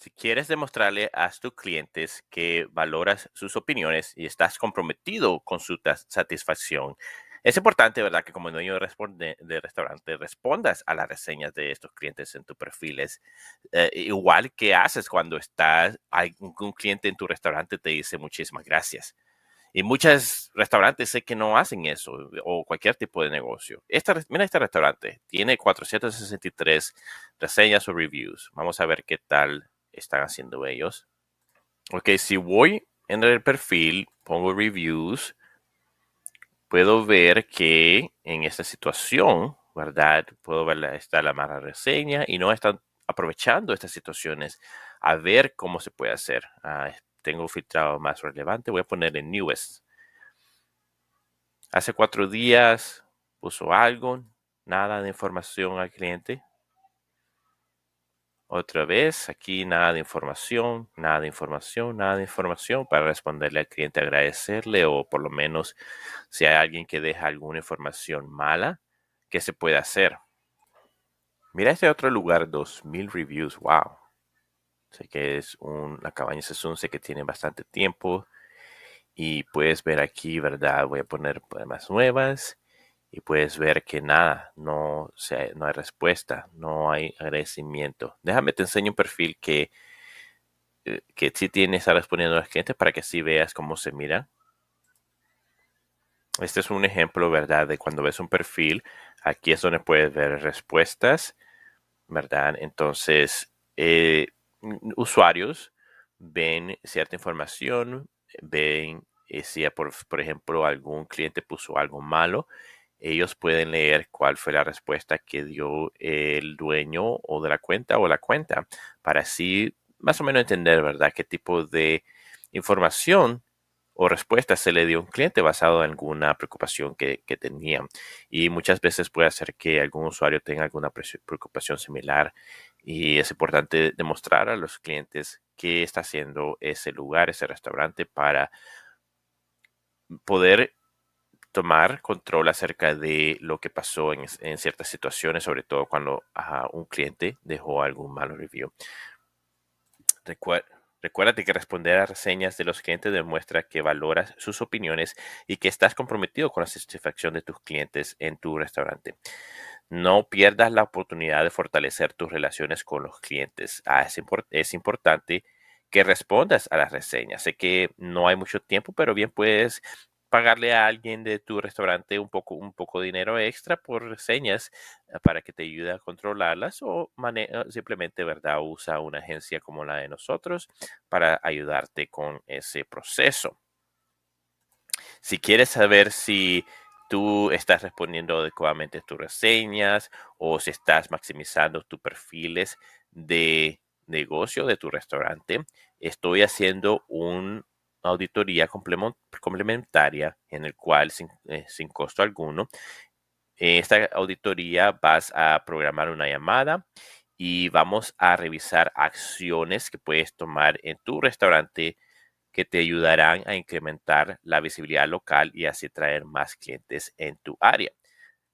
Si quieres demostrarle a tus clientes que valoras sus opiniones y estás comprometido con su satisfacción, es importante, ¿verdad?, que como dueño de, restaurante respondas a las reseñas de estos clientes en tus perfiles, eh, igual que haces cuando estás, algún cliente en tu restaurante te dice muchísimas gracias. Y muchos restaurantes sé que no hacen eso, o cualquier tipo de negocio. Esta, mira este restaurante, tiene 463 reseñas o reviews. Vamos a ver qué tal están haciendo ellos. Ok, si voy en el perfil, pongo reviews, puedo ver que en esta situación, ¿verdad? Puedo ver, está la mala reseña y no están aprovechando estas situaciones a ver cómo se puede hacer. Ah, tengo filtrado más relevante, voy a poner en newest. Hace cuatro días puso algo, nada de información al cliente, otra vez, aquí nada de información, nada de información, nada de información para responderle al cliente, agradecerle o por lo menos si hay alguien que deja alguna información mala, ¿qué se puede hacer? Mira este otro lugar, 2000 reviews, wow. Sé que es una la cabaña Sesun, sé que tiene bastante tiempo y puedes ver aquí, ¿verdad? Voy a poner más nuevas y puedes ver que nada, no, no hay respuesta, no hay agradecimiento. Déjame te enseño un perfil que, eh, que sí tiene a respondiendo a los clientes para que sí veas cómo se mira. Este es un ejemplo, ¿verdad? De cuando ves un perfil, aquí es donde puedes ver respuestas, ¿verdad? Entonces, eh, mm, usuarios ven cierta información, ven eh, si, por, por ejemplo, algún cliente puso algo malo ellos pueden leer cuál fue la respuesta que dio el dueño o de la cuenta o la cuenta, para así más o menos entender, ¿verdad?, qué tipo de información o respuesta se le dio a un cliente basado en alguna preocupación que, que tenían. Y muchas veces puede hacer que algún usuario tenga alguna preocupación similar y es importante demostrar a los clientes qué está haciendo ese lugar, ese restaurante para poder tomar control acerca de lo que pasó en, ciertas situaciones, sobre todo cuando un cliente dejó algún malo review. Recuerda Recuérdate que responder a reseñas de los clientes demuestra que valoras sus opiniones y que estás comprometido con la satisfacción de tus clientes en tu restaurante. No pierdas la oportunidad de fortalecer tus relaciones con los clientes. Ah, es importante que respondas a las reseñas. Sé que no hay mucho tiempo, pero bien puedes pagarle a alguien de tu restaurante un poco, un poco de dinero extra por reseñas eh, para que te ayude a controlarlas o simplemente, ¿verdad? Usa una agencia como la de nosotros para ayudarte con ese proceso. Si quieres saber si tú estás respondiendo adecuadamente tus reseñas o si estás maximizando tus perfiles de negocio de tu restaurante, estoy haciendo un auditoría complementaria en el cual sin, eh, costo alguno, en eh, esta auditoría vas a programar una llamada y vamos a revisar acciones que puedes tomar en tu restaurante que te ayudarán a incrementar la visibilidad local y así traer más clientes en tu área.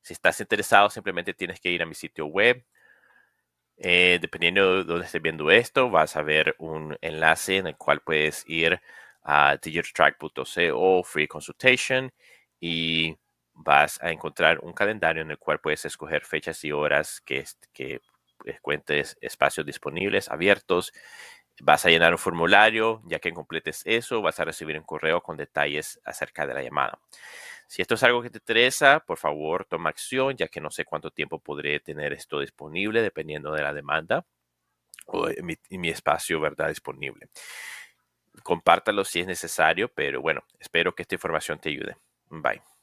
Si estás interesado, simplemente tienes que ir a mi sitio web. Eh, dependiendo de dónde estés viendo esto, vas a ver un enlace en el cual puedes ir a free consultation, y vas a encontrar un calendario en el cual puedes escoger fechas y horas que, que cuentes espacios disponibles, abiertos. Vas a llenar un formulario, ya que completes eso, vas a recibir un correo con detalles acerca de la llamada. Si esto es algo que te interesa, por favor, toma acción, ya que no sé cuánto tiempo podré tener esto disponible, dependiendo de la demanda o eh, mi, mi espacio, ¿verdad? Disponible compártalo si es necesario, pero bueno, espero que esta información te ayude. Bye.